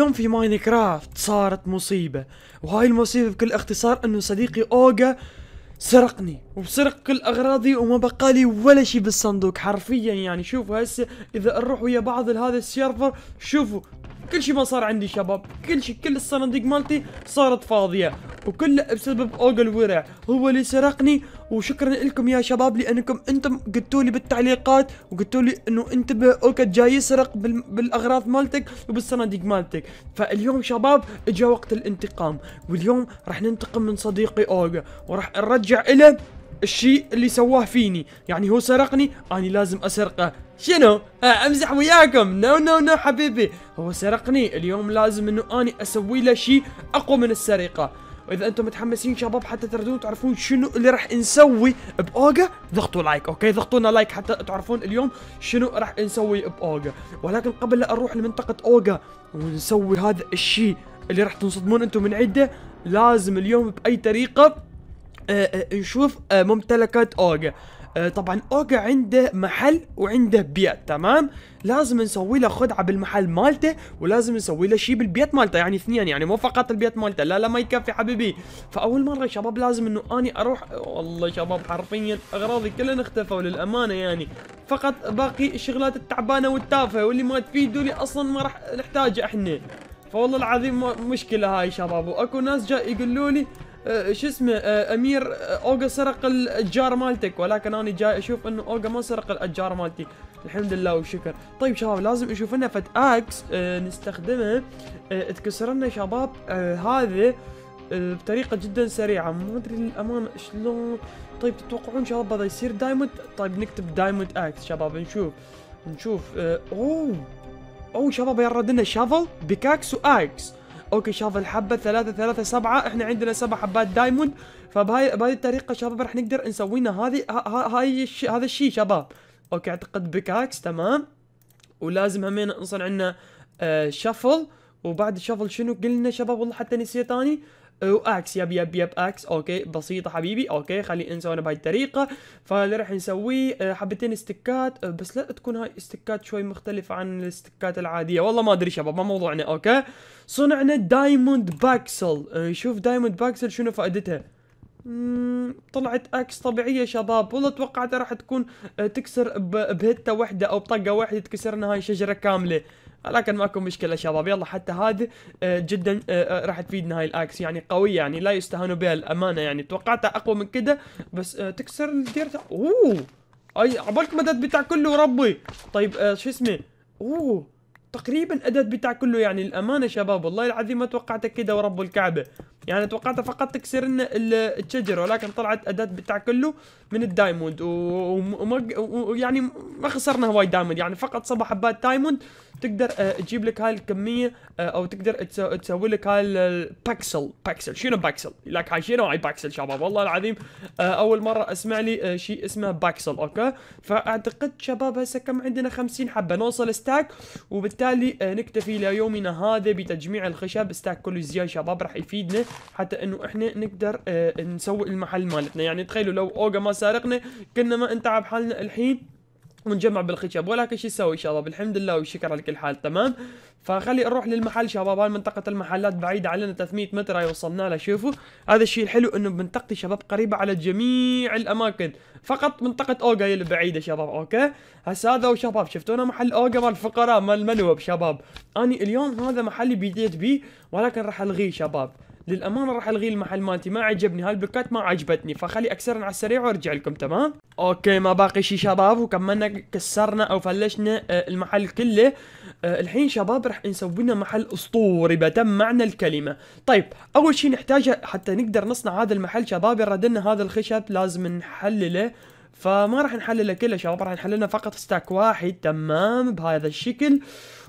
يوم في ماينكرافت صارت مصيبة وهاي المصيبة بكل اختصار انه صديقي اوغا سرقني وسرق كل اغراضي وما بقى لي ولا شيء بالصندوق حرفيا يعني شوفوا هسه اذا نروح ويا بعض لهذا السيرفر شوفوا كل شيء ما صار عندي شباب كل شيء كل الصناديق مالتي صارت فاضيه وكله بسبب اوجل ورع هو اللي سرقني وشكرا لكم يا شباب لانكم انتم قلتوا لي بالتعليقات وقلتوا لي انه انتبه اوكا جاي يسرق بالاغراض مالتك وبالصناديق مالتك فاليوم شباب اجى وقت الانتقام واليوم راح ننتقم من صديقي اوجا وراح نرجع له الشيء اللي سواه فيني يعني هو سرقني أنا لازم أسرقه شنو؟ آه، امزح وياكم نو نو نو حبيبي هو سرقني اليوم لازم انه اني اسوي له شيء اقوى من السرقه واذا انتم متحمسين شباب حتى تردون تعرفون شنو اللي راح نسوي باوجا ضغطوا لايك اوكي ضغطوا لنا لايك حتى تعرفون اليوم شنو راح نسوي باوجا ولكن قبل لا اروح لمنطقه اوجا ونسوي هذا الشيء اللي راح تنصدمون انتم من عده لازم اليوم باي طريقه آه، آه، نشوف آه، ممتلكات اوجا طبعا اوجا عنده محل وعنده بيت تمام لازم نسوي له خدعه بالمحل مالته ولازم نسوي له شيء بالبيت مالته يعني اثنين يعني مو فقط البيت مالته لا لا ما يكفي حبيبي فاول مره شباب لازم انه اني اروح والله شباب حرفيا اغراضي كلها اختفوا للامانه يعني فقط باقي الشغلات التعبانه والتافهه واللي ما تفيد اصلا ما راح نحتاجها احنا فوالله العظيم مشكله هاي شباب واكو ناس جاي يقولوا لي آه، شو اسمه آه، امير آه، اوجا سرق الجار مالتك ولكن انا جاي اشوف انه اوجا ما سرق الجار مالتي الحمد لله والشكر طيب شباب لازم نشوف لنا فت اكس نستخدمه تكسر لنا شباب هذا بطريقه جدا سريعه ما ادري للامانه شلون طيب تتوقعون شباب هذا يصير دايموند طيب نكتب دايموند اكس شباب نشوف نشوف اوه اوه شباب يرد لنا شافل بيكاكس واكس اوكي شاف الحبه ثلاثة ثلاثة سبعة احنا عندنا سبع حبات دايموند فبهاي بهاي الطريقه شباب راح نقدر نسوي لنا هذه هاي الش... هذا الشيء شباب اوكي اعتقد بكاكس تمام ولازم همين نصنع عندنا آه شفل وبعد الشفل شنو قلنا شباب والله حتى نسيت اني واكس يب يب يب اكس اوكي بسيطه حبيبي اوكي خلي انسونا بهاي الطريقه فاللي راح نسويه آه، حبتين استكات آه، بس لا تكون هاي استكات شوي مختلفه عن الاستكات العاديه والله ما ادري شباب ما موضوعنا اوكي صنعنا دايموند باكسل آه، شوف دايموند باكسل شنو فائدتها طلعت اكس طبيعيه شباب والله توقعتها راح تكون تكسر بهته وحده او بطقه واحده تكسرنا هاي شجره كامله ولكن ماكو مشكله شباب يلا حتى هذه آه، جدا آه، آه، راح تفيدنا هاي الاكس يعني قويه يعني لا يستهانوا بها الامانه يعني توقعتها اقوى من كده بس تكسر الديرتا اوه اي عبالك مدد بتاع كله ربي طيب شو اسمه اوه تقريبا ادد بتاع كله يعني الامانه شباب والله العظيم ما توقعته كده ورب الكعبه يعني توقعته فقط تكسر لنا الشجر ولكن طلعت اداه بتاع كله من الدايموند ويعني ما خسرنا هواي دايموند يعني فقط سبع حبات دايموند تقدر آه، تجيب لك هاي الكميه آه، او تقدر تسوي لك هاي الباكسل باكسل شنو باكسل لك هاي شنو هاي باكسل شباب والله العظيم آه، اول مره اسمع لي شيء اسمه باكسل اوكي فاعتقد شباب هسه كم عندنا 50 حبه نوصل ستاك وبالتالي نكتفي ليومنا هذا بتجميع الخشب ستاك كله زياد شباب راح يفيدنا حتى انه احنا نقدر نسوي المحل مالتنا يعني تخيلوا لو اوجا ما سارقنا كنا ما انتعب حالنا الحين ونجمع بالخشب ولكن شو نسوي شباب الحمد لله والشكر على كل حال تمام فخلي نروح للمحل شباب هاي منطقة المحلات بعيدة علينا 300 متر هاي وصلنا لها شوفوا هذا الشيء الحلو انه بمنطقتي شباب قريبة على جميع الاماكن فقط منطقة اوجا هي اللي بعيدة شباب اوكي هسا هذا وشباب شفتونا محل اوجا مال الفقراء مال المنوب شباب اني اليوم هذا محلي بديت بيه ولكن راح الغيه شباب للامانه راح الغي المحل مالتي ما عجبني هاي البلوكات ما عجبتني فخلي اكسرن على السريع وارجع لكم تمام اوكي ما باقي شيء شباب وكملنا كسرنا او فلشنا آه، المحل كله آه، الحين شباب راح نسوي لنا محل اسطوري بتم معنى الكلمه طيب اول شيء نحتاجه حتى نقدر نصنع هذا المحل شباب يردنا هذا الخشب لازم نحلله فما راح نحلله كله شباب راح نحلله فقط ستاك واحد تمام بهذا الشكل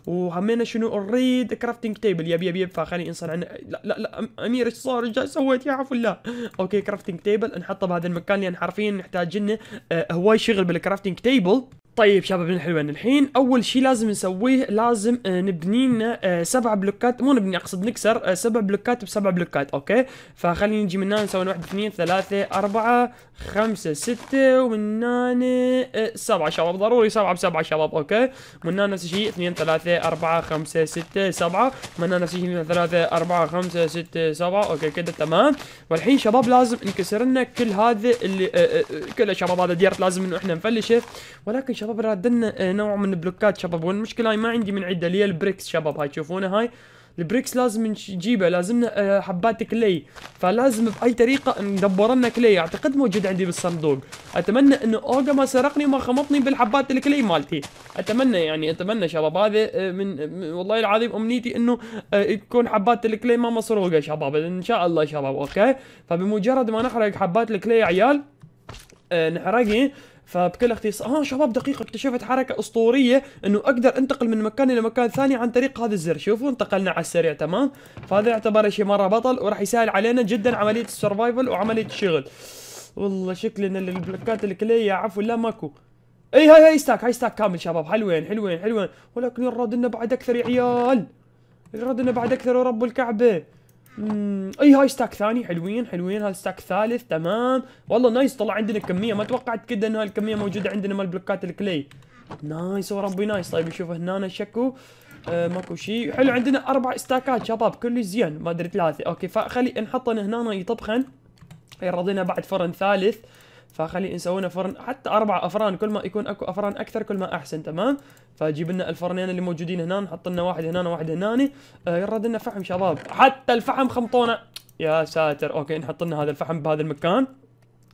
وعملنا شنو اوريد كرافتنج تيبل يب يب يب فخليني انصر عن لا لا لا امير ايش صار ايش سويت يا عفو لا اوكي كرافتنج تيبل نحطه بهذا المكان لان حرفيا نحتاج لنا آه، هواي شغل بالكرافتنج تيبل طيب شباب الحلوين الحين اول شيء لازم نسويه لازم آه، نبني لنا آه، سبع بلوكات مو نبني اقصد نكسر آه، سبع بلوكات بسبع بلوكات اوكي فخلينا نجي من هنا نسوي واحد اثنين ثلاثة أربعة خمسة ستة ومن هنا سبعة شباب ضروري سبعة بسبعة شباب اوكي من هنا نفس الشيء اثنين ثلاثة أربعة خمسة ستة سبعة من هنا نفس الشيء اثنين ثلاثة أربعة خمسة ستة سبعة اوكي كده تمام والحين شباب لازم نكسر لنا كل هذا اللي كله شباب هذا ديرت لازم انه احنا نفلشه ولكن شباب رادنا آه، نوع من البلوكات شباب والمشكله هاي ما عندي من عده اللي هي البريكس شباب هاي تشوفونها هاي البريكس لازم نجيبه لازمنا آه، حبات كلي فلازم باي طريقه ندبر لنا كلي اعتقد موجود عندي بالصندوق اتمنى انه اوجا ما سرقني وما خمطني بالحبات الكلي مالتي اتمنى يعني اتمنى شباب هذا آه، من والله العظيم امنيتي انه تكون حبات الكلي ما مسروقه شباب ان شاء الله شباب اوكي فبمجرد ما نحرق حبات الكلي يا عيال نحرقه فبكل اختصار اه شباب دقيقه اكتشفت حركه اسطوريه انه اقدر انتقل من مكان الى مكان ثاني عن طريق هذا الزر شوفوا انتقلنا على السريع تمام فهذا يعتبر شيء مره بطل وراح يسهل علينا جدا عمليه السرفايفل وعمليه الشغل والله شكلنا البلوكات الكليه عفوا لا ماكو اي هاي هاي ستاك هاي ستاك كامل شباب حلوين حلوين حلوين ولكن يراد لنا بعد اكثر يا عيال يراد لنا بعد اكثر ورب الكعبه اي هاي ستاك ثاني حلوين حلوين هذا ستاك ثالث تمام والله نايس طلع عندنا كميه ما توقعت كذا انه هالكميه موجوده عندنا مال بلوكات الكلي نايس وربي نايس طيب نشوف هنا شكو آه ماكو شيء حلو عندنا اربع استاكات شباب كلش زين ما ادري ثلاثه اوكي فخلي نحطهم هنا يطبخن يرضينا بعد فرن ثالث فخلي نسوي فرن حتى اربع افران كل ما يكون اكو افران اكثر كل ما احسن تمام فجيب لنا الفرنين اللي موجودين هنا نحط لنا واحد هنا وواحد هنا آه، يرد لنا فحم شباب حتى الفحم خمطونا يا ساتر اوكي نحط لنا هذا الفحم بهذا المكان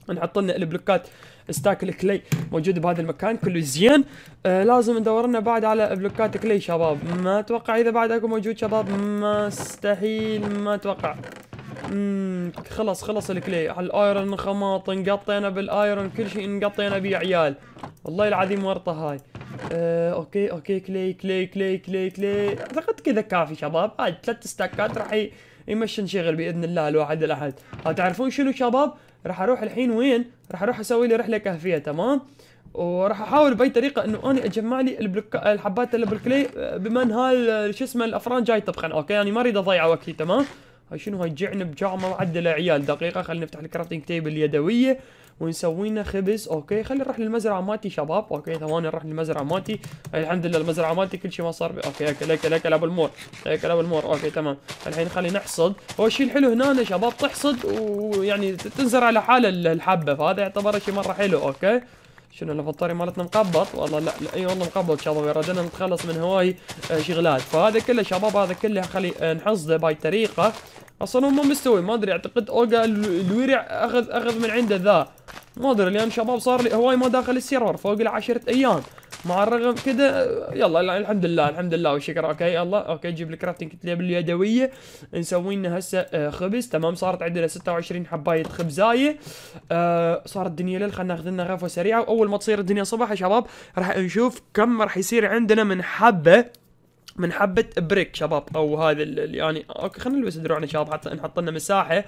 نحط لنا البلوكات ستاك الكلي موجود بهذا المكان كله زين آه لازم ندور لنا بعد على بلوكات كلي شباب ما اتوقع اذا بعد اكو موجود شباب مستحيل ما اتوقع اممم خلص خلص الكلي على الايرون خماط انقطينا بالايرون كل شيء انقطينا يا عيال والله العظيم ورطه هاي آه، اوكي اوكي كلي كلي كلي كلي كلي اعتقد كذا كافي شباب هاي ثلاث ستاكات راح يمشي نشغل باذن الله الواحد الاحد تعرفون شنو شباب راح اروح الحين وين راح اروح اسوي لي رحله كهفيه تمام وراح احاول باي طريقه انه انا اجمع لي البلوك الحبات اللي بالكلي آه، بما ان هاي شو اسمه الافران جاي طبخا اوكي يعني ما اريد اضيع وقتي تمام هاي شنو هاي جعن بجعمه وعدله عيال دقيقه خلينا نفتح الكرافتنج تيبل اليدويه ونسوي لنا خبز اوكي خلينا نروح للمزرعه مالتي شباب اوكي ثواني نروح للمزرعه مالتي الحمد لله المزرعه مالتي كل شيء ما صار اوكي اكل اكل اكل ابو المور اكل ابو المور اوكي تمام الحين خلينا نحصد هو الشيء الحلو هنا شباب تحصد ويعني تنزرع لحاله الحبه فهذا يعتبر شيء مره حلو اوكي شنو الانفنتوري مالتنا مقبط والله لا, لا اي والله مقبط شباب ردنا نتخلص من هواي آه، شغلات فهذا كله شباب هذا كله خلي آه، نحصده باي طريقة اصلا هم مستوي ما ادري اعتقد اوجا الورع اخذ اخذ من عنده ذا ما ادري لان شباب صار لي هواي ما داخل السيرفر فوق العشرة ايام مع الرغم كذا يلا الحمد لله الحمد لله والشكر اوكي يلا اوكي نجيب الكرافتنج تيبل اليدويه نسوي لنا هسه آه، خبز تمام صارت عندنا 26 حبايه خبزايه آه، صارت الدنيا ليل خلينا ناخذ لنا غرفه سريعه واول ما تصير الدنيا صبح يا شباب راح نشوف كم راح يصير عندنا من حبه من حبه بريك شباب او هذا اللي يعني اوكي خلينا نلبس دروعنا شباب حتى نحط لنا مساحه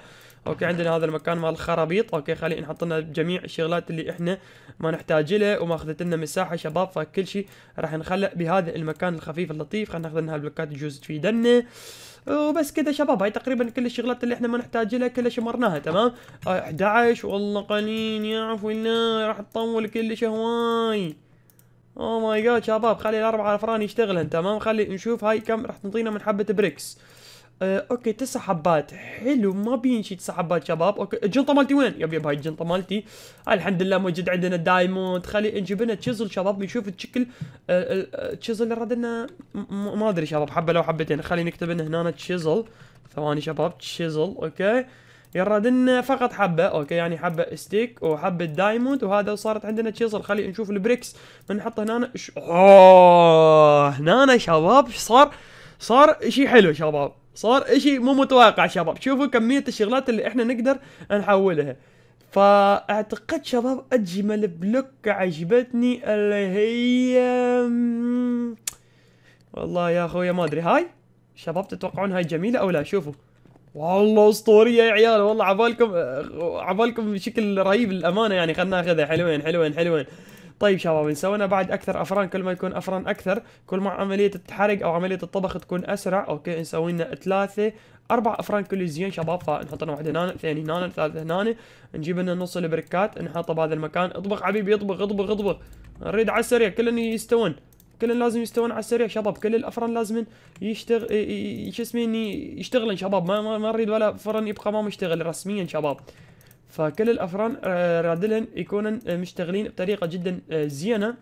اوكي عندنا هذا المكان مال الخرابيط اوكي خلينا نحط لنا جميع الشغلات اللي احنا ما نحتاج لها وما اخذت لنا مساحه شباب فكل شيء راح نخلق بهذا المكان الخفيف اللطيف خلينا ناخذ لنا هالبلوكات تجوز تفيدنا وبس كذا شباب هاي تقريبا كل الشغلات اللي احنا ما نحتاج لها كلها شمرناها تمام 11 والله قليل يا عفو الله راح تطول كلش هواي او oh ماي جاد شباب خلي الاربع افران يشتغلن تمام خلي نشوف هاي كم راح تنطينا من حبه بريكس آه، اوكي تسع حبات حلو ما بين شي تسع حبات شباب اوكي الجنطه مالتي وين يب يب هاي الجنطه مالتي آه، الحمد لله موجود عندنا دايموند خلي نجيب لنا تشيزل شباب بنشوف الشكل التشيزل آه، آه، آه، اللي ردنا ما ادري شباب حبه لو حبتين خلي نكتب لنا هنا تشيزل ثواني شباب تشيزل اوكي يراد لنا فقط حبه اوكي يعني حبه ستيك وحبه دايموند وهذا صارت عندنا تشيزل خلي نشوف البريكس بنحط هنا ش... اوه هنا شباب صار صار شيء حلو شباب صار اشي مو متوقع شباب شوفوا كمية الشغلات اللي احنا نقدر نحولها فاعتقد شباب اجمل بلوك عجبتني اللي هي والله يا اخويا ما ادري هاي شباب تتوقعون هاي جميلة او لا شوفوا والله اسطورية يا عيال والله عبالكم عبالكم بشكل رهيب للامانة يعني خلنا ناخذها حلوين حلوين حلوين طيب شباب نسوينا بعد اكثر افران كل ما يكون افران اكثر كل ما عمليه الحرق او عمليه الطبخ تكون اسرع اوكي نسوي لنا ثلاثه اربع افران كل زين شباب فنحط لنا وحده هنا ثاني هنا ثالثه هنا نجيب لنا نص البركات نحطه بهذا المكان اطبخ حبيبي اطبخ اطبخ اطبخ نريد على السريع كلن يستوون كلن لازم يستوون على السريع شباب كل الافران لازم يشتغل شو اسمه يشتغلن شباب ما نريد ولا فرن يبقى ما مشتغل رسميا شباب فكل الافران آه، رادلهن يكونن آه، مشتغلين بطريقه جدا آه، زينه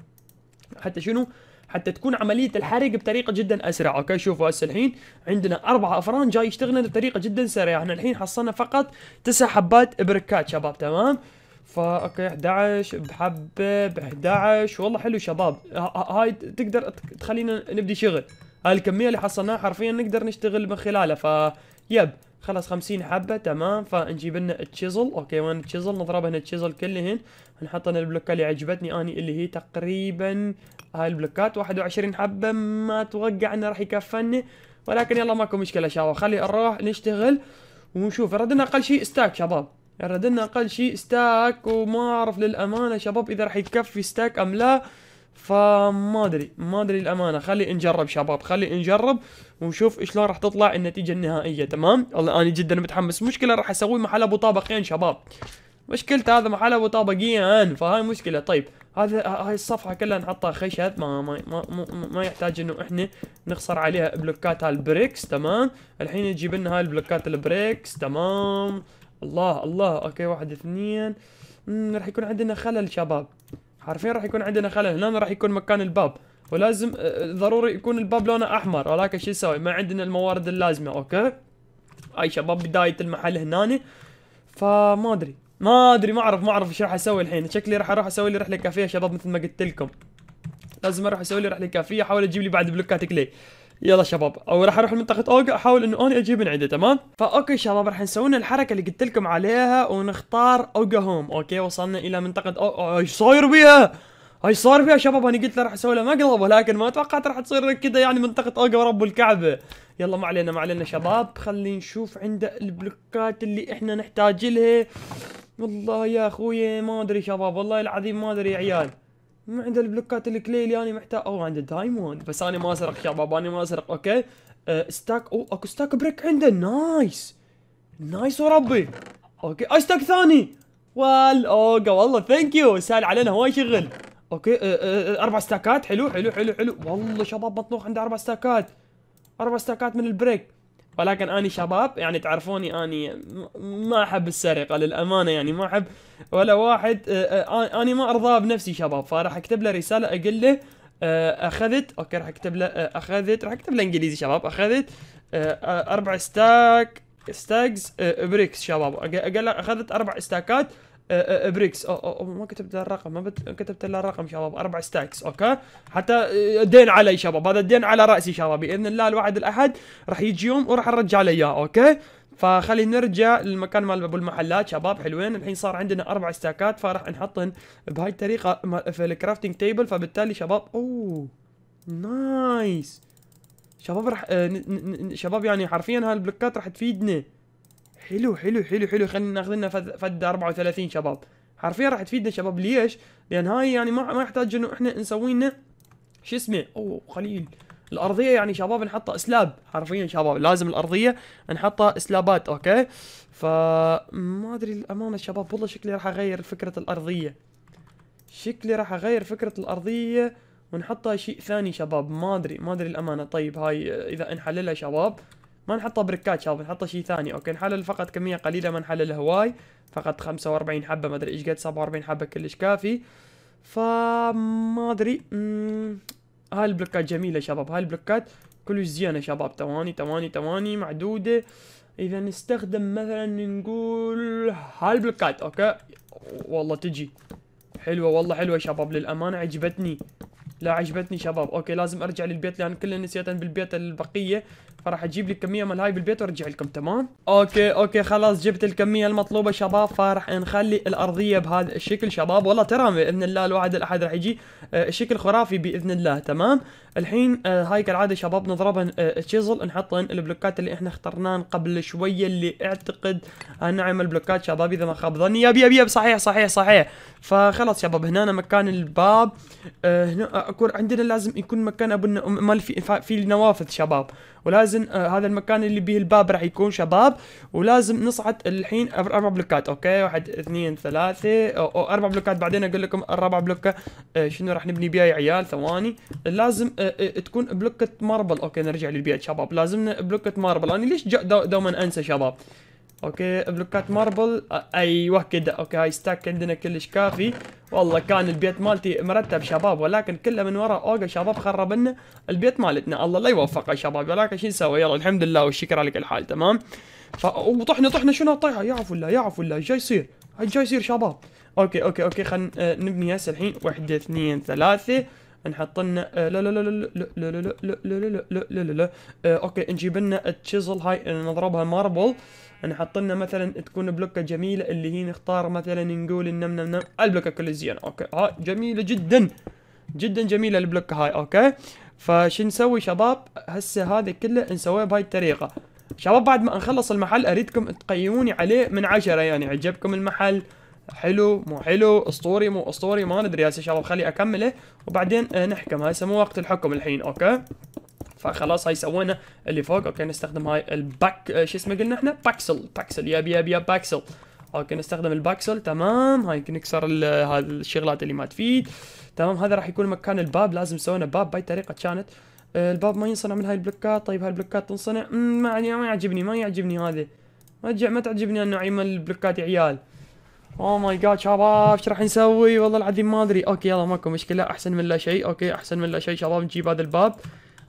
حتى شنو حتى تكون عمليه الحرق بطريقه جدا اسرع اوكي شوفوا هسه الحين عندنا اربع افران جاي يشتغلن بطريقه جدا سريعه احنا الحين حصلنا فقط تسع حبات بركات شباب تمام فا اوكي 11 بحبه ب 11 والله حلو شباب هاي تقدر تخلينا نبدي شغل هاي الكميه اللي حصلناها حرفيا نقدر نشتغل من خلالها ف يب خلاص 50 حبه تمام فنجيب لنا التشيزل اوكي وين نضرب هنا التشيزل كلهن نحط لنا البلوكات اللي عجبتني اني اللي هي تقريبا هاي البلوكات 21 حبه ما اتوقع انه راح يكفني ولكن يلا ماكو مشكله شباب خلي نروح نشتغل ونشوف ردنا اقل شيء ستاك شباب ردنا اقل شيء ستاك وما اعرف للامانه شباب اذا راح يكفي ستاك ام لا فما ادري ما ادري الامانه خلي نجرب شباب خلي نجرب ونشوف شلون راح تطلع النتيجه النهائيه تمام والله انا جدا متحمس مشكله راح اسوي محل ابو طابقين إيه شباب مشكلته هذا محل ابو طابقين إيه فهاي مشكله طيب هذا هاي الصفحه كلها نحطها خشب ما ما ما, ما, ما يحتاج انه احنا نخسر عليها بلوكات هالبريكس تمام الحين نجيب لنا هاي البلوكات البريكس تمام الله الله اوكي واحد اثنين راح يكون عندنا خلل شباب عارفين راح يكون عندنا خلل هنا راح يكون مكان الباب ولازم آه، آه، ضروري يكون الباب لونه احمر ولكن شو نسوي ما عندنا الموارد اللازمه اوكي هاي شباب بدايه المحل هنا فما ادري ما ادري ما اعرف ما اعرف ايش راح اسوي الحين شكلي راح اروح اسوي لي رحله كافيه شباب مثل ما قلت لكم لازم اروح اسوي لي رحله كافيه احاول اجيب لي بعد بلوكات كلي يلا شباب او راح اروح لمنطقه اوجا احاول انه انا اجيب من عنده تمام فاوكي شباب راح نسوي الحركه اللي قلت لكم عليها ونختار اوجا هوم اوكي وصلنا الى منطقه ايش صاير بيها هاي صار فيها شباب انا قلت له راح اسوي له مقلب ولكن ما توقعت راح تصير كذا يعني منطقه اوجا ورب الكعبه يلا ما علينا ما علينا شباب خلينا نشوف عنده البلوكات اللي احنا نحتاج لها والله يا اخوي ما ادري شباب والله العظيم ما ادري يا عيال ما عنده البلوكات الكلي اللي انا يعني محتاج او عنده دايموند بس انا ما اسرق شباب انا ما اسرق اوكي أه ستاك او اكو ستاك بريك عنده نايس نايس وربي اوكي اي ستاك ثاني وال اوقا والله ثانك يو سهل علينا هواي شغل اوكي أه أه, آه،, آه، اربع ستاكات حلو حلو حلو حلو والله شباب مطلوخ عنده اربع ستاكات اربع ستاكات من البريك ولكن اني شباب يعني تعرفوني اني ما احب السرقه للامانه يعني ما احب ولا واحد آه، آه، آه، اني ما ارضاه بنفسي شباب فراح اكتب له رساله اقول له اخذت اوكي راح اكتب له اخذت راح اكتب له انجليزي شباب اخذت اربع ستاك ستاكس بريكس شباب اقول له اخذت اربع استاكات بريكس أو أو, ما كتبت الرقم ما كتبت الا الرقم شباب اربع ستاكس اوكي حتى دين علي شباب هذا الدين على راسي شباب باذن الله الواحد الاحد راح يجي يوم وراح نرجع له اياه اوكي فخلي نرجع للمكان مال ابو المحلات شباب حلوين الحين صار عندنا اربع ستاكات فراح نحطهم بهاي الطريقه في الكرافتنج تيبل فبالتالي شباب اوه نايس شباب راح آه، شباب يعني حرفيا هالبلوكات راح تفيدنا حلو حلو حلو حلو خلينا ناخذ لنا فد 34 شباب حرفيا راح تفيدنا شباب ليش؟ لان هاي يعني ما ما يحتاج انه احنا نسوي لنا شو اسمه اوه قليل الارضيه يعني شباب نحطها اسلاب حرفيا شباب لازم الارضيه نحطها اسلابات اوكي فما ادري الامانه شباب والله شكلي راح اغير فكره الارضيه شكلي راح اغير فكره الارضيه ونحطها شيء ثاني شباب ما ادري ما ادري الامانه طيب هاي اذا انحللها شباب ما نحطه بريكات شباب نحطه شيء ثاني اوكي نحلل فقط كميه قليله ما نحلل هواي فقط 45 حبه ما ادري ايش قد 47 حبه كلش كافي فما ادري هاي البلوكات جميله شباب هاي البلوكات كلش زينه شباب تواني تواني تواني معدوده اذا نستخدم مثلا نقول هاي البلوكات اوكي والله تجي حلوه والله حلوه شباب للامانه عجبتني لا عجبتني شباب اوكي لازم ارجع للبيت لان كله نسيتها بالبيت البقيه فراح اجيب لك كميه من هاي بالبيت وارجع لكم تمام اوكي اوكي خلاص جبت الكميه المطلوبه شباب فراح نخلي الارضيه بهذا الشكل شباب والله ترى باذن الله الواحد الاحد راح يجي آه، شكل خرافي باذن الله تمام الحين آه هاي كالعاده شباب نضرب آه تشيزل البلوكات اللي احنا اخترناهن قبل شويه اللي اعتقد هنعمل آه، بلوكات شباب اذا ما خاب ظني يب يب يب صحيح صحيح صحيح فخلاص شباب هنا مكان الباب آه هنا اكون آه، عندنا لازم يكون مكان ابو مال في, في نوافذ شباب ولازم آه هذا المكان اللي به الباب راح يكون شباب ولازم نصعد الحين اربع بلوكات اوكي واحد اثنين ثلاثه أو, اربع بلوكات بعدين اقول لكم الرابع بلوكه آه شنو راح نبني بها يا عيال ثواني لازم آه آه، تكون بلوكة ماربل اوكي نرجع للبيئة شباب لازمنا بلوكة ماربل انا ليش دوما انسى شباب اوكي بلوكات ماربل ايوه كده اوكي هاي ستاك عندنا كلش كافي والله كان البيت مالتي مرتب شباب ولكن كله من وراء اوجا شباب خرب لنا البيت مالتنا الله لا يوفقه شباب ولكن شو نسوي يلا الحمد لله والشكر على كل حال تمام ف وطحنا طحنا شنو طيحه يا عفو الله يا عفو الله ايش يصير؟ ايش يصير شباب؟ اوكي اوكي اوكي خلينا آه، نبني هسه الحين واحده اثنين ثلاثه نحط لنا لا لا لا لا لا لا لا لا لا لا لا اوكي نجيب لنا التشيزل هاي نضربها ماربل نحط لنا مثلا تكون بلوكه جميله اللي هي نختار مثلا نقول نم نم نم البلوكه كل زين اوكي ها جميله جدا جدا جميله البلوكه هاي اوكي فش نسوي شباب هسه هذا كله نسويه بهاي الطريقه شباب بعد ما نخلص المحل اريدكم تقيموني عليه من عشرة يعني عجبكم المحل حلو مو حلو اسطوري مو اسطوري ما ندري هسه شباب خلي اكمله وبعدين آه، نحكم هسه مو وقت الحكم الحين اوكي فخلاص هاي سوينا اللي فوق اوكي نستخدم هاي الباك آه، شو اسمه قلنا احنا باكسل باكسل يا ياب يا باكسل اوكي نستخدم الباكسل تمام هاي نكسر هذه الشغلات اللي ما تفيد تمام هذا راح يكون مكان الباب لازم سوينا باب باي طريقه كانت آه، الباب ما ينصنع من هاي البلوكات طيب هاي البلوكات تنصنع ما يعجبني ما يعجبني هذا ما تعجبني النوعيه من البلوكات يا عيال اوه ماي جاد شباب ايش راح نسوي والله العظيم ما ادري اوكي يلا ماكو مشكله احسن من لا شيء اوكي احسن من لا شيء شباب نجيب هذا الباب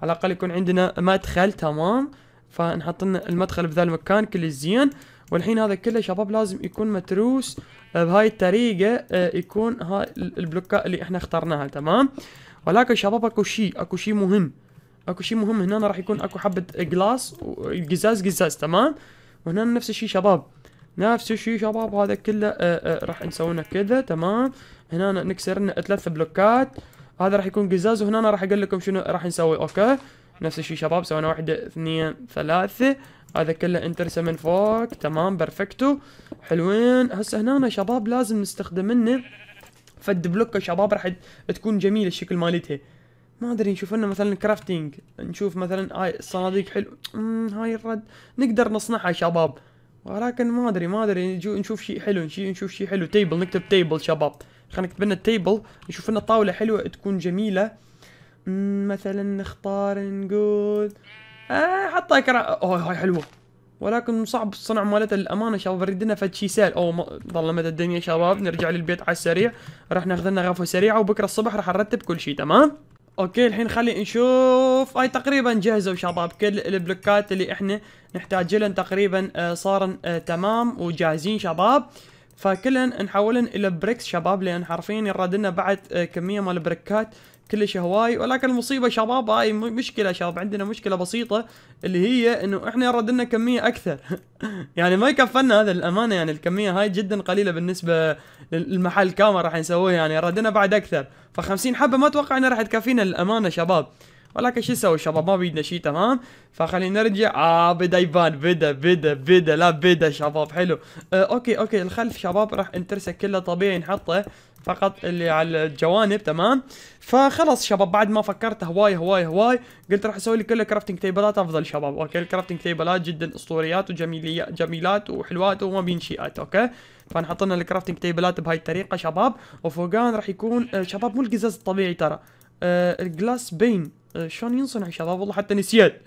على الاقل يكون عندنا مدخل تمام فنحط لنا المدخل بذا المكان كل زين والحين هذا كله شباب لازم يكون متروس بهاي الطريقه آه، يكون هاي البلوكات اللي احنا اخترناها تمام ولكن شباب اكو شيء اكو شيء مهم اكو شيء مهم هنا راح يكون اكو حبه جلاس وقزاز قزاز تمام وهنا نفس الشيء شباب نفس الشيء شباب هذا كله آه، آه، راح نسوونه كذا تمام هنا نكسر لنا ثلاث بلوكات هذا راح يكون قزاز وهنا راح اقول لكم شنو راح نسوي اوكي نفس الشيء شباب سوينا واحدة اثنين ثلاثة هذا كله انترسه من فوق تمام بيرفكتو حلوين هسه هنا شباب لازم نستخدم لنا فد بلوكة شباب راح تكون جميلة الشكل مالتها ما ادري نشوف لنا مثلا كرافتنج نشوف مثلا هاي آه، الصناديق حلو هاي الرد نقدر نصنعها شباب ولكن ما ادري ما ادري نشوف شيء حلو نشوف شيء حلو تيبل نكتب تيبل شباب خلينا نكتب لنا تيبل نشوف لنا طاوله حلوه تكون جميله مثلا نختار نقول آه حطها كرا اوه هاي حلوه ولكن صعب الصنع مالتها للامانه شباب بريد لنا فد شيء سهل اوه ظلمت الدنيا شباب نرجع للبيت على السريع راح ناخذ لنا غفوه سريعه وبكره الصبح راح نرتب كل شيء تمام اوكي الحين خلي نشوف هاي تقريبا جهزوا شباب كل البلوكات اللي احنا نحتاج لهم تقريبا آه، صارن آه، تمام وجاهزين شباب فكلن نحولن الى بريكس شباب لان حرفيا يراد لنا بعد آه، كميه مال بريكات كلش هواي ولكن المصيبه شباب هاي مشكله شباب عندنا مشكله بسيطه اللي هي انه احنا ردنا كميه اكثر يعني ما يكفلنا هذا الامانه يعني الكميه هاي جدا قليله بالنسبه للمحل كامل راح نسويه يعني ردنا بعد اكثر ف50 حبه ما اتوقع انها راح تكفينا للامانه شباب ولكن شو نسوي شباب ما بيدنا شيء تمام فخلينا نرجع اه بدا يبان بدا بدا بدا لا بدا شباب حلو آه اوكي اوكي الخلف شباب راح انترسك كله طبيعي نحطه فقط اللي على الجوانب تمام فخلص شباب بعد ما فكرت هواي هواي هواي قلت راح اسوي لي كل كرافتنج تيبلات افضل شباب اوكي الكرافتنج تيبلات جدا اسطوريات وجميليات جميلات وحلوات وما شيء اوكي فنحط لنا الكرافتنج تيبلات بهاي الطريقه شباب وفوقان راح يكون آه، شباب مو القزاز الطبيعي ترى آه، الجلاس بين آه، شلون ينصنع شباب والله حتى نسيت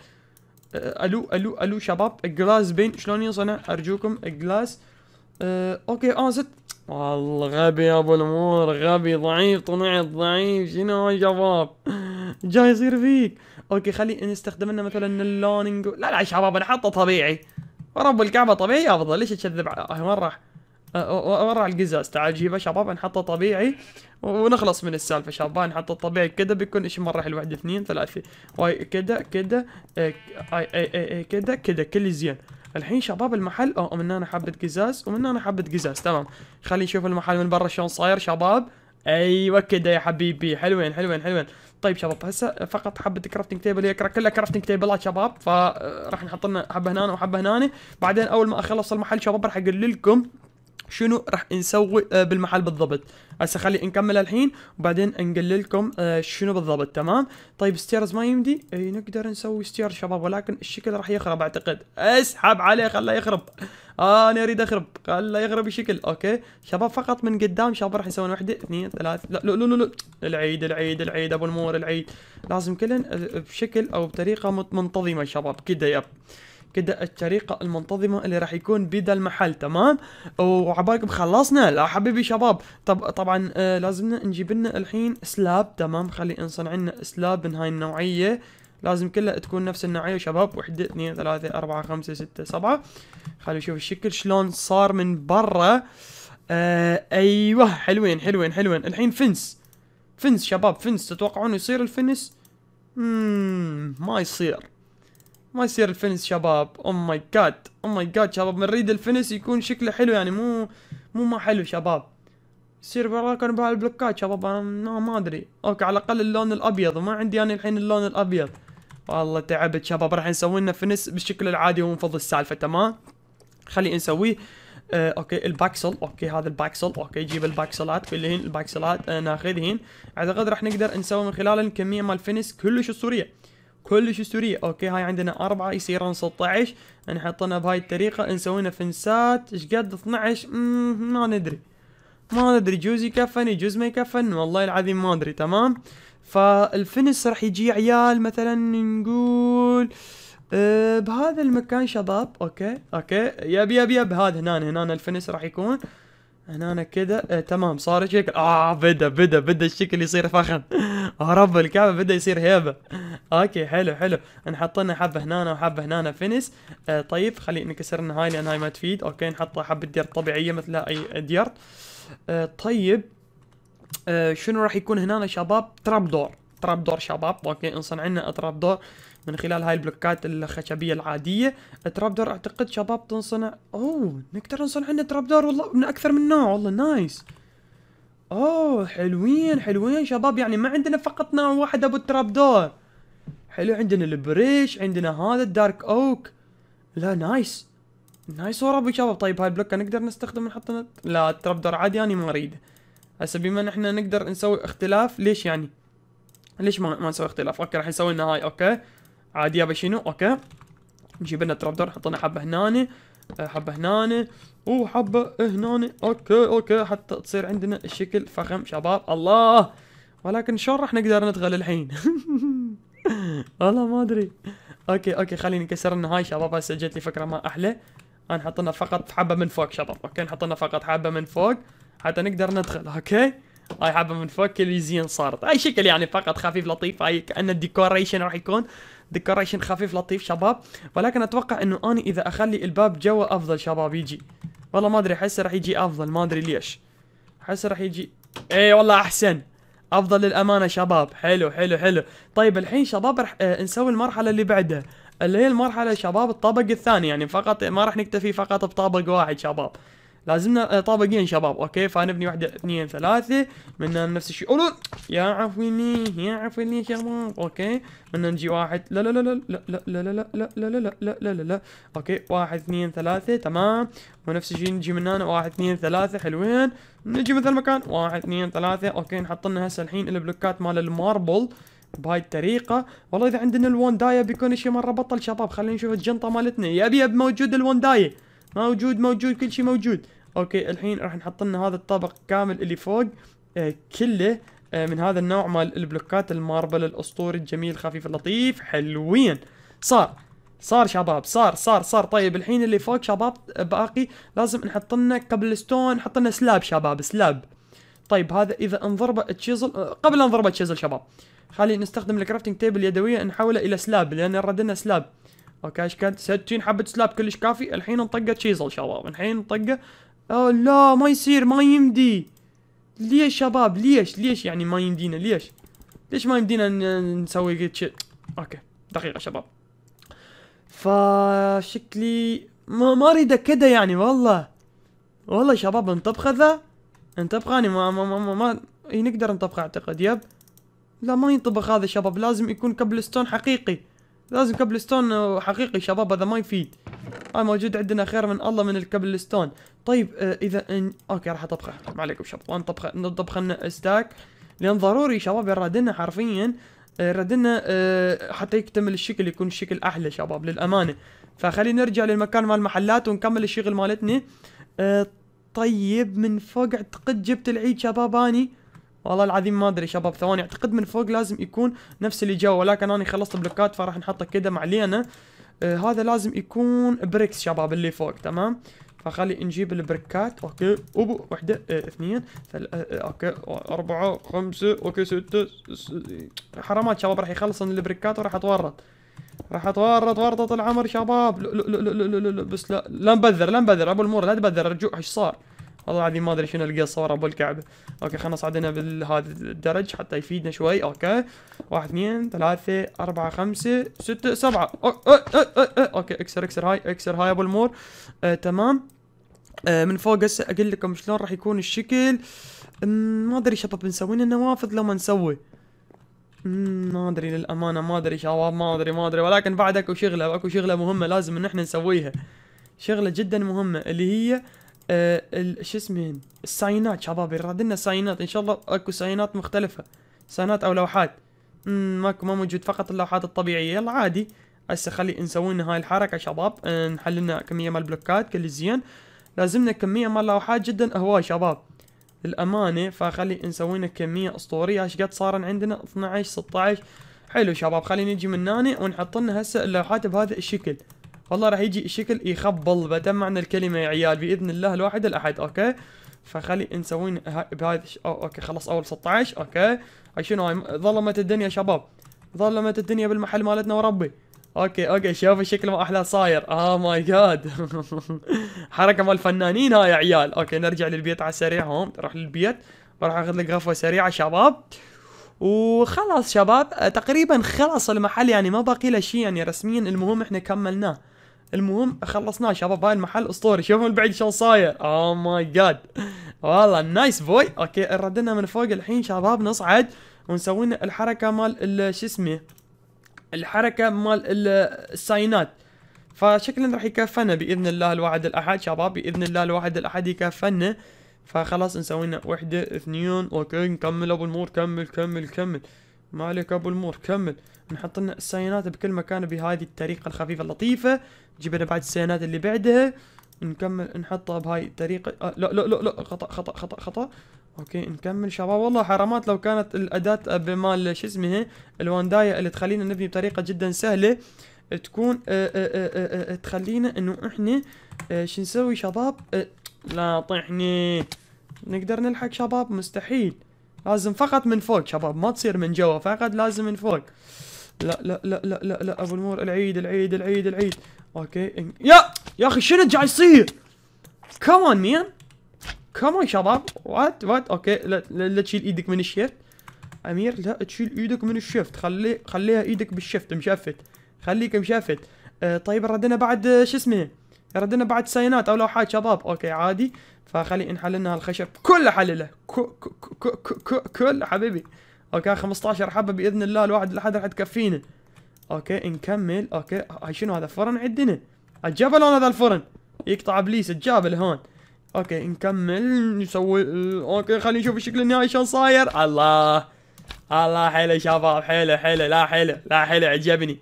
آه، الو الو الو شباب جلاس بين شلون ينصنع ارجوكم جلاس آه، اوكي اه ست والله غبي يا ابو الامور غبي ضعيف طلعت ضعيف شنو يا شباب جاي يصير فيك اوكي خلي نستخدم لنا مثلا اللونينج لا لا يا شباب انا حاطه طبيعي ورب الكعبه طبيعي افضل ليش تكذب مره ورا القزاز تعال جيبه شباب نحطه طبيعي ونخلص من السالفه شباب نحطه طبيعي كذا بيكون ايش مره حلو واحد اثنين ثلاثه واي كذا كذا كذا كذا كل زين الحين شباب المحل او من هنا حبه قزاز ومن هنا حبه قزاز تمام خلينا نشوف المحل من برا شلون صاير شباب ايوه كذا يا حبيبي حلوين حلوين حلوين طيب شباب هسه فقط حبه كرافتنج تيبل هي كلها كرافتنج تيبلات شباب فراح نحط لنا حبه هنا وحبه هنا بعدين اول ما اخلص المحل شباب راح اقول لكم شنو راح نسوي آه، بالمحل بالضبط هسه خلي نكمل الحين وبعدين نقول لكم آه، شنو بالضبط تمام طيب ستيرز ما يمدي اي نقدر نسوي ستير شباب ولكن الشكل راح يخرب اعتقد اسحب عليه خله يخرب آه انا اريد اخرب خله يخرب الشكل اوكي شباب فقط من قدام شباب راح نسوي وحده اثنين ثلاث لا لا لا لا العيد العيد العيد ابو المور العيد لازم كلن آه، بشكل او بطريقه منتظمه شباب كده يب كده الطريقة المنتظمة اللي راح يكون بدا المحل تمام وعبالكم خلصنا لا حبيبي شباب طب طبعا آه لازمنا نجيب لنا الحين سلاب تمام خلي نصنع لنا سلاب من هاي النوعية لازم كلها تكون نفس النوعية شباب وحدة اثنين ثلاثة أربعة خمسة ستة سبعة خلي نشوف الشكل شلون صار من برا آه ايوه حلوين حلوين حلوين الحين فنس فنس شباب فنس تتوقعون يصير الفنس؟ مم ما يصير ما يصير الفنس شباب او ماي جاد او ماي جاد شباب بنريد الفنس يكون شكله حلو يعني مو مو ما حلو شباب يصير انا بهالبلوكات شباب انا ما ادري اوكي على الاقل اللون الابيض ما عندي انا الحين اللون الابيض والله تعبت شباب راح نسوي لنا فنس بالشكل العادي ونفض السالفه تمام خلي نسويه آه، اوكي الباكسل اوكي هذا الباكسل اوكي جيب الباكسلات كلهن الباكسلات آه، ناخذهن اعتقد راح نقدر نسوي من خلال الكميه مال فينس كلش اسطوريه كلش اسطوريه اوكي هاي عندنا اربعه يصيرون 16 نحطنا بهاي الطريقه نسوينا فنسات ايش قد 12 ما ندري ما ندري جوز يكفن جوز ما يكفن والله العظيم ما ادري تمام فالفنس راح يجي عيال مثلا نقول أه بهذا المكان شباب اوكي اوكي يب يب يب هذا هنا هنا الفنس راح يكون هنا كده آه تمام صار شكل اه بدا بدا بدا الشكل يصير فخم اه رب الكعبه بدا يصير هيبه اوكي حلو حلو نحط لنا حبه هنا وحبه هنا فينس آه طيب خلي نكسر لنا هاي لان هاي ما تفيد اوكي نحط حبه ديرت طبيعيه مثل اي ديرت آه طيب آه شنو راح يكون هنا شباب تراب دور تراب دور شباب اوكي نصنع لنا تراب دور من خلال هاي البلوكات الخشبيه العاديه دور اعتقد شباب تنصنع اوه نقدر نصنع عندنا ترابدور والله من اكثر من نوع والله نايس اوه حلوين حلوين شباب يعني ما عندنا فقط نوع واحد ابو الترابدور حلو عندنا البريش عندنا هذا الدارك اوك لا نايس نايس ورا ابو شباب طيب هاي البلوكه نقدر نستخدم نحط لا الترابدور عادي انا ما اريده هسه بما احنا نقدر نسوي اختلاف ليش يعني ليش ما ما نسوي اختلاف اوكي راح نسوي لنا هاي اوكي عادي يابا شنو اوكي نجيب لنا تراب دور حطينا حبه هنا آه، حبه هنا وحبه هنا اوكي اوكي حتى تصير عندنا الشكل فخم شباب الله ولكن شلون راح نقدر ندخل الحين والله ما ادري اوكي اوكي خليني نكسر لنا هاي شباب هسه جت لي فكره ما احلى نحط لنا فقط حبه من فوق شباب اوكي نحط لنا فقط حبه من فوق حتى نقدر ندخل اوكي هاي حبه من فوق كل زين صارت هاي شكل يعني فقط خفيف لطيف هاي كانه الديكوريشن راح يكون ديكوريشن خفيف لطيف شباب ولكن اتوقع انه اني اذا اخلي الباب جوا افضل شباب يجي والله ما ادري احسه راح يجي افضل ما ادري ليش احسه راح يجي اي والله احسن افضل للامانه شباب حلو حلو حلو طيب الحين شباب راح آه، نسوي المرحله اللي بعدها اللي هي المرحله شباب الطابق الثاني يعني فقط ما راح نكتفي فقط بطابق واحد شباب لازمنا طابقين شباب اوكي فنبني واحده اثنين ثلاثه من نفس الشيء اولو يا عفويني يا عفويني شباب اوكي من نجي واحد لا لا لا لا لا لا لا لا لا لا لا لا لا اوكي واحد اثنين ثلاثه تمام ونفس الشيء نجي من هنا واحد اثنين ثلاثه حلوين نجي مثل مكان واحد اثنين ثلاثه اوكي نحط لنا هسه الحين البلوكات مال الماربل بهاي الطريقة والله إذا عندنا الونداية بيكون شيء مرة بطل شباب خلينا نشوف الجنطة مالتنا يا يب موجود الونداية موجود موجود كل شيء موجود اوكي الحين راح نحط لنا هذا الطابق كامل اللي فوق آه كله آه من هذا النوع مال البلوكات الماربل الاسطوري الجميل خفيف اللطيف حلوين صار صار شباب صار صار صار طيب الحين اللي فوق شباب آه، باقي لازم نحط لنا قبل ستون نحط لنا سلاب شباب سلاب طيب هذا اذا انضرب تشيزل آه، قبل انضرب تشيزل شباب خلينا نستخدم الكرافتنج تيبل اليدويه نحوله الى سلاب لان ردنا سلاب اوكي ايش كانت 60 حبه سلاب كلش كافي الحين نطقه شيزل شباب الحين انطقه اه لا ما يصير ما يمدي ليش شباب ليش ليش يعني ما يمدينا ليش ليش ما يمدينا نسوي شيء اوكي دقيقه شباب فشكلي ما ما اريد كده يعني والله والله شباب نطبخه ذا نطبخه يعني ما ما ما, ما, ما نقدر نطبخه اعتقد يب لا ما ينطبخ هذا شباب لازم يكون كبلستون حقيقي لازم ستون حقيقي شباب هذا ما يفيد هاي موجود عندنا خير من الله من ستون طيب آه اذا إن... اوكي راح اطبخه ما عليكم شباب نطبخه نطبخ لنا ستاك لان ضروري شباب يراد لنا حرفيا يراد آه، لنا آه حتى يكتمل الشكل يكون الشكل احلى شباب للامانه فخلينا نرجع للمكان مال المحلات ونكمل الشغل مالتنا آه طيب من فوق اعتقد جبت العيد شباب اني والله العظيم ما ادري شباب ثواني اعتقد من فوق لازم يكون نفس اللي جوا ولكن انا خلصت بلوكات فراح نحطه كده مع لينا آه هذا لازم يكون بريكس شباب اللي فوق تمام فخلي نجيب البريكات اوكي اوبو وحده اه اثنين ثل... اه, آه، اوكي اربعة خمسة اوكي ستة س... حرامات شباب راح يخلصن البريكات وراح اتورط راح اتورط ورطة العمر شباب لا لا لا لا لا لا بس لا لا نبذر لا نبذر ابو المور لا تبذر ارجوك ايش صار؟ والله العظيم ما ادري شنو القى ابو الكعبه اوكي خلينا نصعد هنا بهذا الدرج حتى يفيدنا شوي اوكي واحد اثنين ثلاثة أربعة خمسة ستة سبعة أو أو أو اوكي اكسر اكسر هاي اكسر هاي ابو المور آه تمام آه من فوق هسه اقول لكم شلون راح يكون الشكل أمم، ما ادري شباب بنسوي لنا نوافذ لو ما نسوي أمم، ما ادري للامانه ما ادري شباب ما ادري ما ادري ولكن بعد اكو شغله اكو شغله مهمه لازم ان احنا نسويها شغله جدا مهمه اللي هي آه، شو اسمه الساينات شباب يراد لنا ساينات ان شاء الله اكو ساينات مختلفه ساينات او لوحات ماكو ما موجود فقط اللوحات الطبيعيه يلا عادي هسه خلي نسوي لنا هاي الحركه شباب آه، نحل لنا كميه مال بلوكات كل زين لازمنا كميه مال لوحات جدا هواي شباب للامانه فخلي نسوي لنا كميه اسطوريه ايش قد صار عندنا 12 16 حلو شباب خلينا نجي من هنا ونحط لنا هسه اللوحات بهذا الشكل والله راح يجي شكل يخبل بدمع معنى الكلمه يا عيال باذن الله الواحد الاحد اوكي فخلي نسوي بهذا أو اوكي خلص اول 16 اوكي شنو هاي ظلمت الدنيا شباب ظلمت الدنيا بالمحل مالتنا وربي اوكي اوكي شوف الشكل ما احلى صاير اه ماي جاد حركه مال الفنانين هاي يا عيال اوكي نرجع للبيت على السريع هون روح للبيت راح اخذ لك غفوه سريعه شباب وخلاص شباب تقريبا خلص المحل يعني ما باقي له شيء يعني رسميا المهم احنا كملناه المهم خلصناه شباب هاي المحل اسطوري شوفوا البعيد شلون صاير اوه ماي جاد والله نايس بوي اوكي ردنا من فوق الحين شباب نصعد ونسوي لنا الحركه مال شو اسمه الحركه مال الساينات فشكلا راح يكفنا باذن الله الواحد الاحد شباب باذن الله الواحد الاحد يكفنا فخلاص نسوي لنا وحده اثنين اوكي نكمل ابو النور كمل كمل كمل ما عليك ابو المور كمل نحط لنا السينات بكل مكان بهذه الطريقه الخفيفه اللطيفه نجيب لنا بعد السينات اللي بعدها نكمل نحطها بهاي الطريقه آه لا لا لا لا خطا خطا خطا خطا اوكي نكمل شباب والله حرامات لو كانت الاداه بمال شو اسمه الواندايه اللي تخلينا نبني بطريقه جدا سهله تكون آآ آآ آآ تخلينا انه احنا آه، شو نسوي شباب آه، لا طحني نقدر نلحق شباب مستحيل لازم فقط من فوق شباب ما تصير من جوا فقط لازم من فوق لا لا لا لا لا, لا ابو المور العيد العيد العيد العيد اوكي يا يا اخي شنو جاي يصير؟ كمان مين؟ كمان شباب وات وات اوكي لا لا, لا تشيل ايدك من الشيفت امير لا تشيل ايدك من الشيفت خلي خليها ايدك بالشيفت مشفت خليك مشفت آه طيب ردنا بعد شو اسمه ردنا بعد ساينات او لوحات شباب اوكي عادي فخلي نحل لنا هالخشب كله حلله كل حبيبي اوكي 15 حبه باذن الله الواحد لحد راح تكفينا اوكي نكمل اوكي هاي شنو هذا فرن عندنا الجبل هذا الفرن يقطع ابليس الجبل هون اوكي نكمل نسوي اوكي خلينا نشوف الشكل النهائي شلون صاير الله الله حلو شباب حلو حلو لا حلو لا حلو عجبني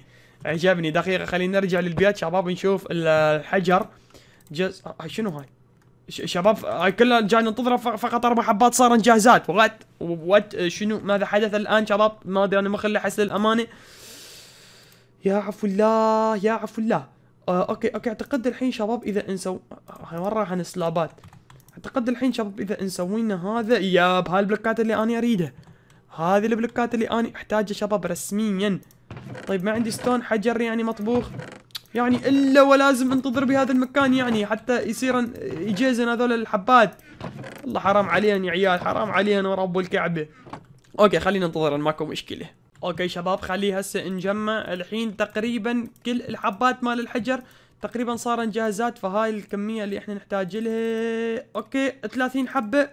عجبني دقيقه خلينا نرجع للبيت شباب نشوف الحجر جز شنو هاي شباب هاي آه، كلها جاي ننتظره فقط اربع حبات صار جاهزات وات وات آه، شنو ماذا حدث الان شباب ما ادري انا مخلي احس للامانه يا عفو الله يا عفو الله آه، اوكي اوكي اعتقد الحين شباب اذا انسوا هاي مره عن السلابات اعتقد الحين شباب اذا نسوينا هذا ياب هاي البلوكات اللي انا اريدها هذه البلوكات اللي انا احتاجها شباب رسميا طيب ما عندي ستون حجر يعني مطبوخ يعني الا ولازم انتظر بهذا المكان يعني حتى يصيرن يجيزن هذول الحبات الله حرام علينا يا عيال حرام علينا ورب الكعبه اوكي خلينا ننتظر ماكو مشكله اوكي شباب خليه هسه نجمع الحين تقريبا كل الحبات مال الحجر تقريبا صارن جاهزات فهاي الكميه اللي احنا نحتاج لها اوكي 30 حبه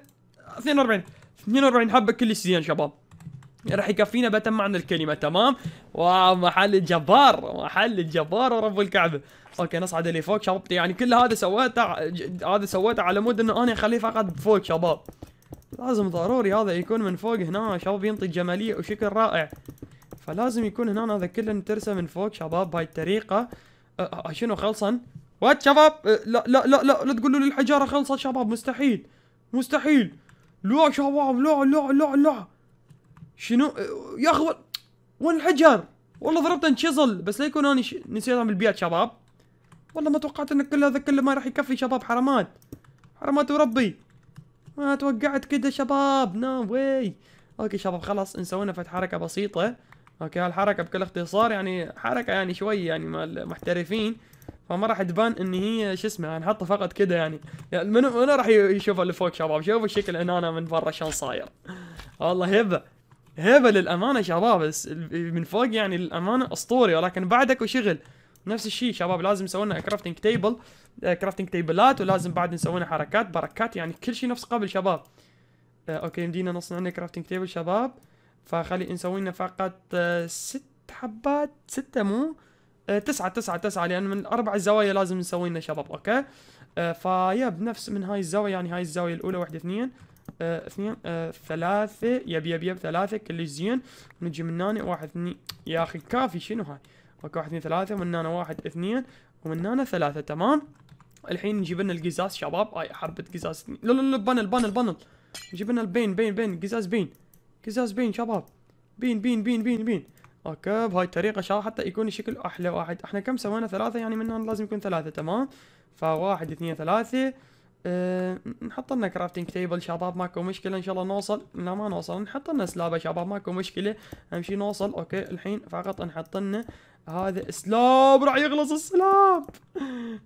42 42 حبه كلش زين شباب راح يكفينا بتم معنى الكلمه تمام واو محل الجبار محل الجبار ورب الكعبه اوكي نصعد اللي فوق شباب يعني كل هذا سويته هذا سويته على مود انه انا اخليه فقط فوق شباب لازم ضروري هذا يكون من فوق هنا شباب ينطي جماليه وشكل رائع فلازم يكون هنا هذا كله مترسه من فوق شباب بهاي الطريقه أه،, أه،, أه شنو خلصن وات شباب أه لا لا لا لا, لا تقولوا لي الحجاره خلصت شباب مستحيل مستحيل لا شباب لا لا لا لا شنو يا اخي وين الحجر؟ والله ضربت انشظل بس لا يكون انا ش... نسيت اعمل بيات شباب والله ما توقعت ان كل هذا كله ما راح يكفي شباب حرامات حرامات وربي ما توقعت كذا شباب نو واي اوكي شباب خلاص نسوينا فت حركه بسيطه اوكي هالحركه بكل اختصار يعني حركه يعني شوي يعني مال محترفين فما راح تبان ان هي شو اسمه نحطها يعني فقط كذا يعني, يعني منو منو راح يشوف اللي فوق شباب شوفوا الشكل هنا من برا شلون صاير والله هبه هبه للامانه شباب بس من فوق يعني للامانه اسطوري ولكن بعد اكو شغل نفس الشيء شباب لازم نسوي لنا كرافتنج تيبل كرافتنج تيبلات ولازم بعد نسوي لنا حركات بركات يعني كل شيء نفس قبل شباب آه، اوكي يمدينا نصنع لنا كرافتنج تيبل شباب فخلي نسوي لنا فقط آه، ست حبات ستة مو آه، تسعة تسعة تسعة لأن من الاربع زوايا لازم نسوي لنا شباب أوكي فيا بنفس من هاي الزاوية يعني هاي الزاوية الأولى واحدة اثنين آه، اثنين آه ثلاثة يب يب يب ثلاثة كلش زين نجي من هنا واحد اثنين يا اخي كافي شنو هاي اوكي واحد اثنين ثلاثة ومن هنا واحد اثنين ومن هنا ثلاثة تمام الحين نجيب لنا القزاز شباب هاي حبة قزاز لا لا لا البانل بانل بانل نجيب لنا البين بين بين قزاز بين قزاز بين شباب بين بين بين بين بين اوكي بهاي الطريقة شباب حتى يكون الشكل احلى واحد احنا كم سوينا ثلاثة يعني من هنا لازم يكون ثلاثة تمام فواحد اثنين ثلاثة أه، نحط لنا كرافتنج تيبل شباب ماكو مشكله ان شاء الله نوصل لا ما نوصل نحط لنا سلابه شباب ماكو مشكله اهم شي نوصل اوكي الحين فقط نحط لنا هذا سلاب راح يخلص السلاب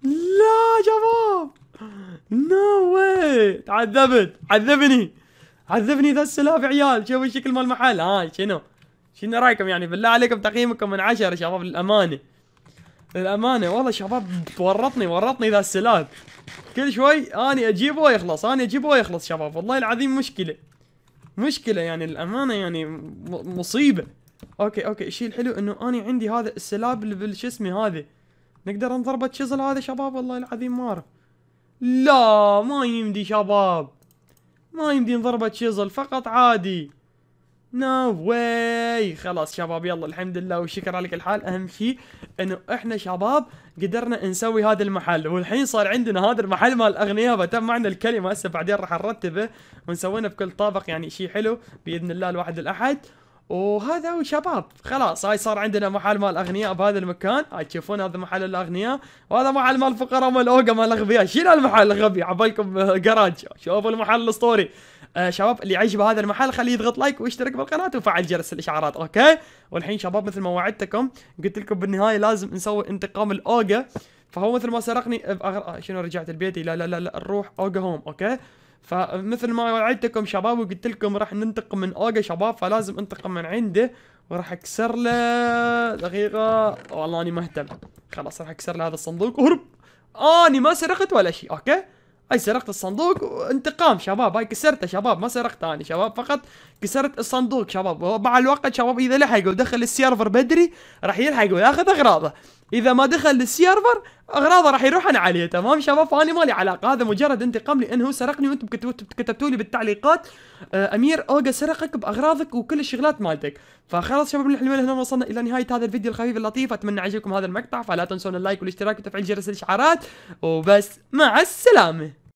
لا شباب نو واي تعذبت عذبني عذبني ذا السلاب عيال شوفوا الشكل مال المحل ها شنو شنو رايكم يعني بالله عليكم تقييمكم من عشرة شباب للامانه للامانه والله شباب تورطني ورطني ذا السلاح كل شوي اني اجيبه ويخلص اني اجيبه ويخلص شباب والله العظيم مشكله مشكله يعني الامانه يعني مصيبه اوكي اوكي الشيء الحلو انه اني عندي هذا السلاب اللي بالش اسمه هذا نقدر نضربه تشزل هذا شباب والله العظيم ما اعرف لا ما يمدي شباب ما يمدي نضربه تشزل فقط عادي نو no واي خلاص شباب يلا الحمد لله والشكر لك الحال اهم شيء انه احنا شباب قدرنا نسوي هذا المحل والحين صار عندنا هذا المحل مال الاغنياء فتم معنا الكلمه هسه بعدين راح نرتبه ونسوينا بكل طابق يعني شيء حلو باذن الله الواحد الاحد وهذا شباب خلاص هاي صار عندنا محل مال الاغنياء بهذا المكان هاي تشوفون هذا محل الاغنياء وهذا محل مال الفقراء مال الاوقه مال الاغبياء شنو المحل الغبي عبالكم جراج شوفوا المحل الاسطوري آه شباب اللي يعجبه هذا المحل خليه يضغط لايك ويشترك بالقناه وفعل جرس الاشعارات اوكي والحين شباب مثل ما وعدتكم قلت لكم بالنهايه لازم نسوي انتقام الاوجا فهو مثل ما سرقني بأغر... آه،, آه شنو رجعت لبيتي لا لا لا, لا نروح اوجا هوم اوكي فمثل ما وعدتكم شباب وقلت لكم راح ننتقم من اوجا شباب فلازم انتقم من عنده وراح اكسر له دقيقة والله اني مهتم خلاص راح اكسر له هذا الصندوق وهرب آه، اني ما سرقت ولا شيء اوكي هاي سرقت الصندوق وانتقام شباب هاي كسرته شباب ما سرقته انا شباب فقط كسرت الصندوق شباب ومع الوقت شباب اذا لحق ودخل السيرفر بدري راح يلحق وياخذ اغراضه اذا ما دخل السيرفر اغراضه راح يروحن عليه تمام شباب فانا مالي علاقه هذا مجرد انتقام لانه سرقني وانتم كتبتوا لي بالتعليقات آه، امير اوجا سرقك باغراضك وكل الشغلات مالتك فخلاص شباب من الحلوين هنا وصلنا الى نهايه هذا الفيديو الخفيف اللطيف اتمنى عجبكم هذا المقطع فلا تنسون اللايك والاشتراك وتفعيل جرس الاشعارات وبس مع السلامه